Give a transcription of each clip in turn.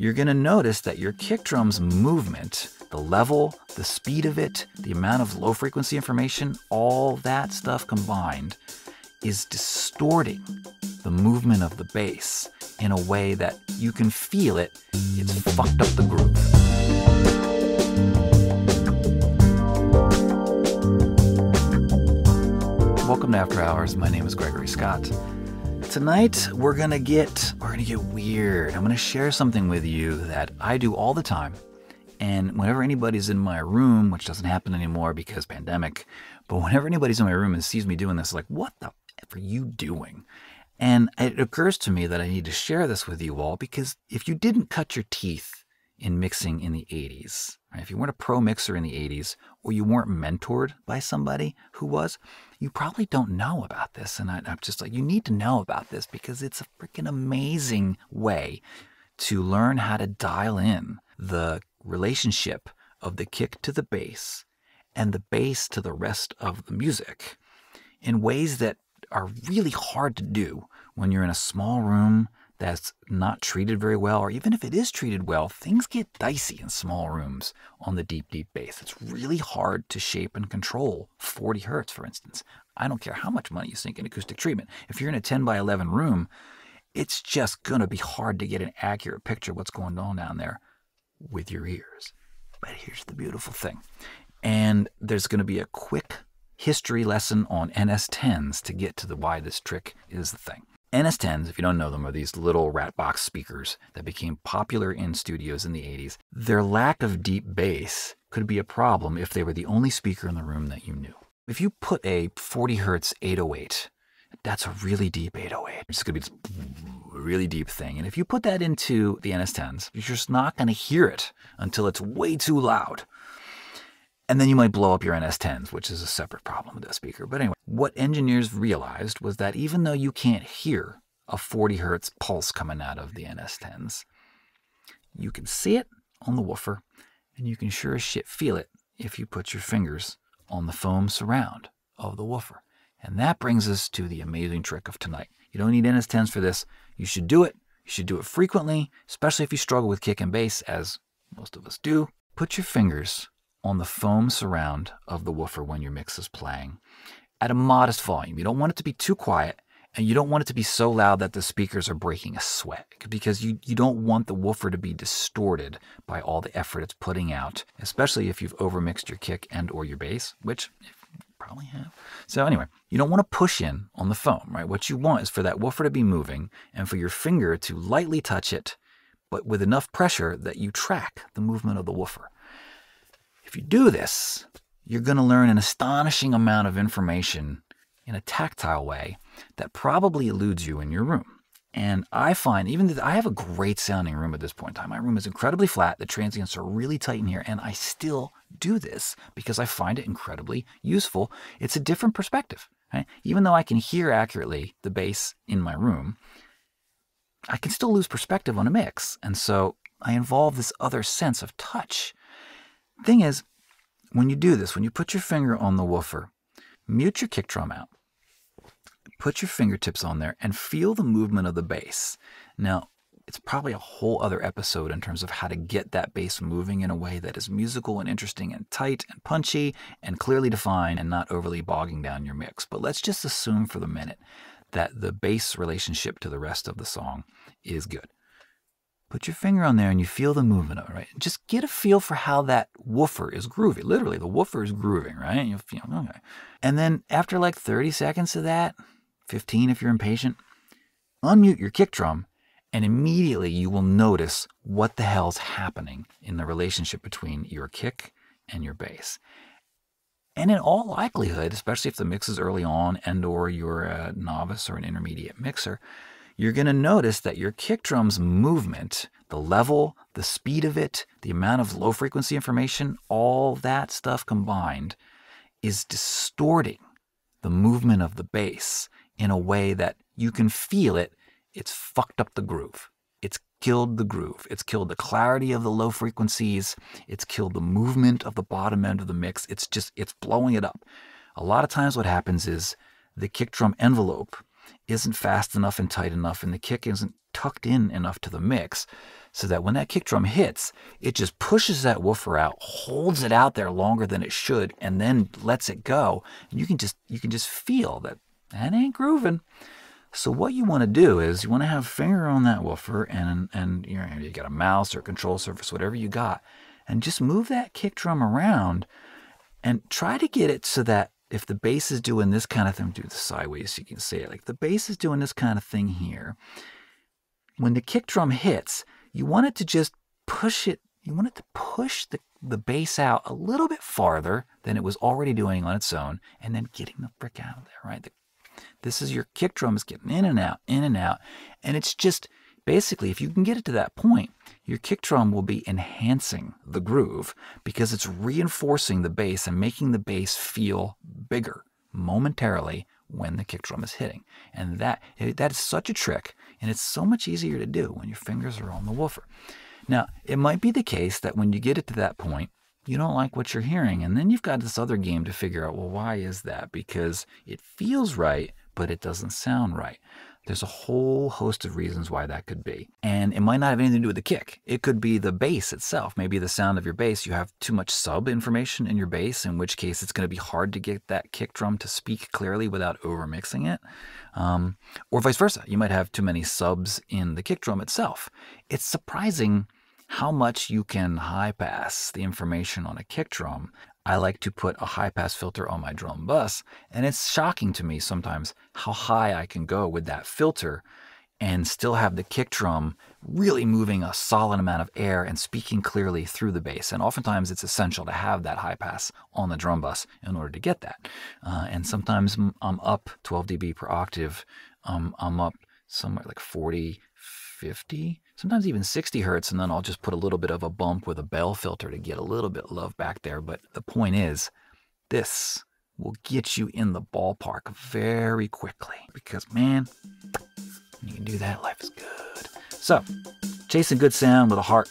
you're going to notice that your kick drum's movement, the level, the speed of it, the amount of low frequency information, all that stuff combined is distorting the movement of the bass in a way that you can feel it. It's fucked up the groove. Welcome to After Hours. My name is Gregory Scott tonight we're gonna get we're gonna get weird. I'm gonna share something with you that I do all the time. And whenever anybody's in my room, which doesn't happen anymore because pandemic, but whenever anybody's in my room and sees me doing this, like, what the f are you doing? And it occurs to me that I need to share this with you all because if you didn't cut your teeth in mixing in the 80s. If you weren't a pro mixer in the 80s or you weren't mentored by somebody who was, you probably don't know about this. And I, am just like, you need to know about this because it's a freaking amazing way to learn how to dial in the relationship of the kick to the bass and the bass to the rest of the music in ways that are really hard to do when you're in a small room that's not treated very well, or even if it is treated well, things get dicey in small rooms on the deep, deep bass. It's really hard to shape and control 40 hertz, for instance. I don't care how much money you sink in acoustic treatment. If you're in a 10 by 11 room, it's just going to be hard to get an accurate picture of what's going on down there with your ears. But here's the beautiful thing. And there's going to be a quick history lesson on NS10s to get to the why this trick is the thing. NS10s, if you don't know them, are these little rat box speakers that became popular in studios in the 80s. Their lack of deep bass could be a problem if they were the only speaker in the room that you knew. If you put a 40 hertz 808, that's a really deep 808. It's going to be this really deep thing. And if you put that into the NS10s, you're just not going to hear it until it's way too loud. And then you might blow up your NS10s, which is a separate problem with that speaker. But anyway, what engineers realized was that even though you can't hear a 40 hertz pulse coming out of the NS10s, you can see it on the woofer, and you can sure as shit feel it if you put your fingers on the foam surround of the woofer. And that brings us to the amazing trick of tonight. You don't need NS10s for this. You should do it. You should do it frequently, especially if you struggle with kick and bass, as most of us do. Put your fingers on the foam surround of the woofer when your mix is playing at a modest volume. You don't want it to be too quiet and you don't want it to be so loud that the speakers are breaking a sweat because you, you don't want the woofer to be distorted by all the effort it's putting out, especially if you've overmixed your kick and or your bass, which probably have. So anyway, you don't want to push in on the foam, right? What you want is for that woofer to be moving and for your finger to lightly touch it, but with enough pressure that you track the movement of the woofer. If you do this, you're going to learn an astonishing amount of information in a tactile way that probably eludes you in your room. And I find, even though I have a great sounding room at this point in time, my room is incredibly flat, the transients are really tight in here, and I still do this because I find it incredibly useful. It's a different perspective. Right? Even though I can hear accurately the bass in my room, I can still lose perspective on a mix. And so I involve this other sense of touch Thing is, when you do this, when you put your finger on the woofer, mute your kick drum out, put your fingertips on there, and feel the movement of the bass. Now, it's probably a whole other episode in terms of how to get that bass moving in a way that is musical and interesting and tight and punchy and clearly defined and not overly bogging down your mix. But let's just assume for the minute that the bass relationship to the rest of the song is good put your finger on there and you feel the movement of it, right? Just get a feel for how that woofer is groovy. Literally, the woofer is grooving, right? You feel, okay. And then after like 30 seconds of that, 15 if you're impatient, unmute your kick drum and immediately you will notice what the hell's happening in the relationship between your kick and your bass. And in all likelihood, especially if the mix is early on and or you're a novice or an intermediate mixer, you're going to notice that your kick drum's movement, the level, the speed of it, the amount of low frequency information, all that stuff combined is distorting the movement of the bass in a way that you can feel it. It's fucked up the groove. It's killed the groove. It's killed the clarity of the low frequencies. It's killed the movement of the bottom end of the mix. It's just, it's blowing it up. A lot of times what happens is the kick drum envelope isn't fast enough and tight enough, and the kick isn't tucked in enough to the mix so that when that kick drum hits, it just pushes that woofer out, holds it out there longer than it should, and then lets it go. And you can just you can just feel that that ain't grooving. So what you want to do is you want to have a finger on that woofer and and you, know, you got a mouse or a control surface, whatever you got, and just move that kick drum around and try to get it so that if the bass is doing this kind of thing, do the sideways so you can say it. Like the bass is doing this kind of thing here. When the kick drum hits, you want it to just push it, you want it to push the, the bass out a little bit farther than it was already doing on its own, and then getting the frick out of there, right? The, this is your kick drum is getting in and out, in and out. And it's just basically, if you can get it to that point, your kick drum will be enhancing the groove because it's reinforcing the bass and making the bass feel bigger momentarily when the kick drum is hitting. And that that is such a trick, and it's so much easier to do when your fingers are on the woofer. Now, it might be the case that when you get it to that point, you don't like what you're hearing, and then you've got this other game to figure out, well, why is that? Because it feels right, but it doesn't sound right. There's a whole host of reasons why that could be. And it might not have anything to do with the kick. It could be the bass itself. Maybe the sound of your bass, you have too much sub information in your bass, in which case it's going to be hard to get that kick drum to speak clearly without overmixing it. Um, or vice versa. You might have too many subs in the kick drum itself. It's surprising how much you can high pass the information on a kick drum. I like to put a high pass filter on my drum bus, and it's shocking to me sometimes how high I can go with that filter and still have the kick drum really moving a solid amount of air and speaking clearly through the bass. And oftentimes it's essential to have that high pass on the drum bus in order to get that. Uh, and sometimes I'm up 12 dB per octave. Um, I'm up somewhere like 40, 50 sometimes even 60 hertz, and then I'll just put a little bit of a bump with a bell filter to get a little bit love back there. But the point is, this will get you in the ballpark very quickly because, man, you can do that, life is good. So, chasing good sound with a heart.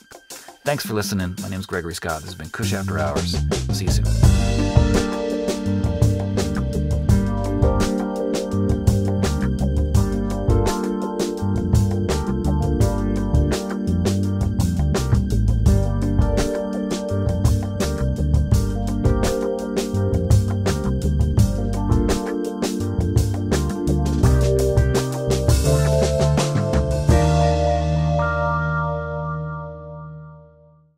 Thanks for listening. My name is Gregory Scott. This has been Kush After Hours. See you soon.